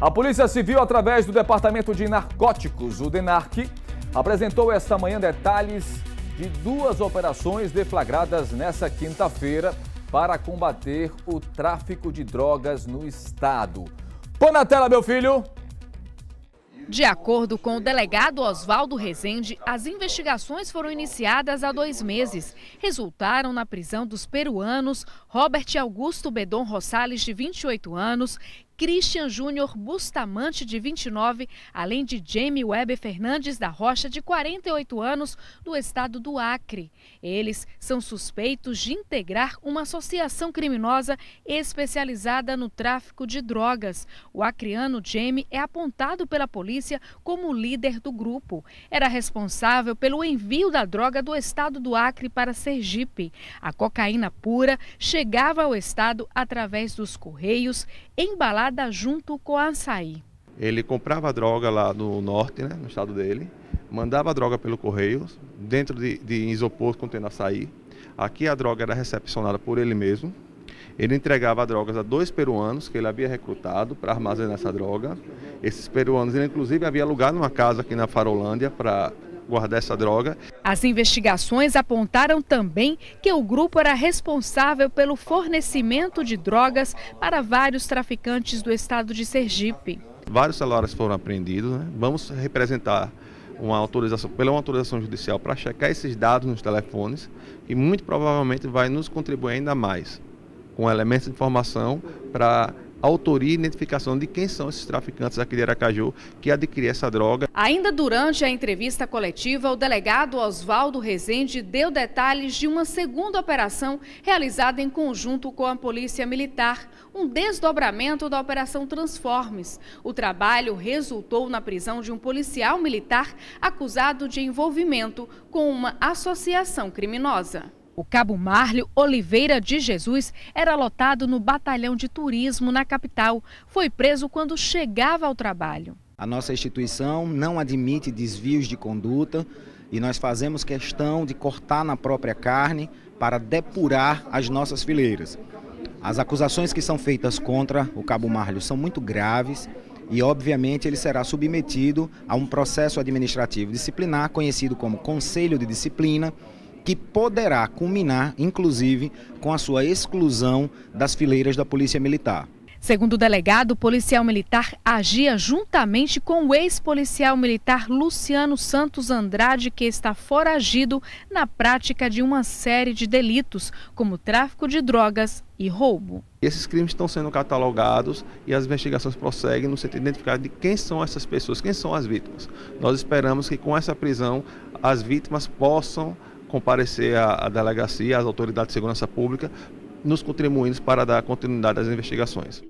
A Polícia Civil, através do Departamento de Narcóticos, o DENARC, apresentou esta manhã detalhes de duas operações deflagradas nesta quinta-feira para combater o tráfico de drogas no estado. Põe na tela, meu filho! De acordo com o delegado Oswaldo Rezende, as investigações foram iniciadas há dois meses. Resultaram na prisão dos peruanos Robert Augusto Bedon Rosales, de 28 anos, Christian Júnior Bustamante, de 29, além de Jamie Weber Fernandes da Rocha, de 48 anos, do estado do Acre. Eles são suspeitos de integrar uma associação criminosa especializada no tráfico de drogas. O acreano Jamie é apontado pela polícia como líder do grupo. Era responsável pelo envio da droga do estado do Acre para Sergipe. A cocaína pura chegava ao estado através dos correios, embalada junto com a açaí. Ele comprava droga lá no norte, né, no estado dele, mandava a droga pelo correio, dentro de, de isopor contendo açaí. Aqui a droga era recepcionada por ele mesmo. Ele entregava drogas a dois peruanos que ele havia recrutado para armazenar essa droga. Esses peruanos, ele inclusive havia alugado uma casa aqui na Farolândia para guardar essa droga. As investigações apontaram também que o grupo era responsável pelo fornecimento de drogas para vários traficantes do estado de Sergipe. Vários celulares foram apreendidos, né? vamos representar uma autorização, pela uma autorização judicial para checar esses dados nos telefones e muito provavelmente vai nos contribuir ainda mais com elementos de informação para autoria e identificação de quem são esses traficantes aqui de Aracaju que adquiriram essa droga. Ainda durante a entrevista coletiva, o delegado Oswaldo Rezende deu detalhes de uma segunda operação realizada em conjunto com a Polícia Militar, um desdobramento da Operação Transformes. O trabalho resultou na prisão de um policial militar acusado de envolvimento com uma associação criminosa. O Cabo Marlio Oliveira de Jesus era lotado no batalhão de turismo na capital. Foi preso quando chegava ao trabalho. A nossa instituição não admite desvios de conduta e nós fazemos questão de cortar na própria carne para depurar as nossas fileiras. As acusações que são feitas contra o Cabo Marlio são muito graves e, obviamente, ele será submetido a um processo administrativo disciplinar conhecido como Conselho de Disciplina que poderá culminar, inclusive, com a sua exclusão das fileiras da Polícia Militar. Segundo o delegado, o policial militar agia juntamente com o ex-policial militar Luciano Santos Andrade, que está foragido na prática de uma série de delitos, como tráfico de drogas e roubo. Esses crimes estão sendo catalogados e as investigações prosseguem no sentido de identificar de quem são essas pessoas, quem são as vítimas. Nós esperamos que com essa prisão as vítimas possam comparecer à, à delegacia, às autoridades de segurança pública, nos contribuintes para dar continuidade às investigações.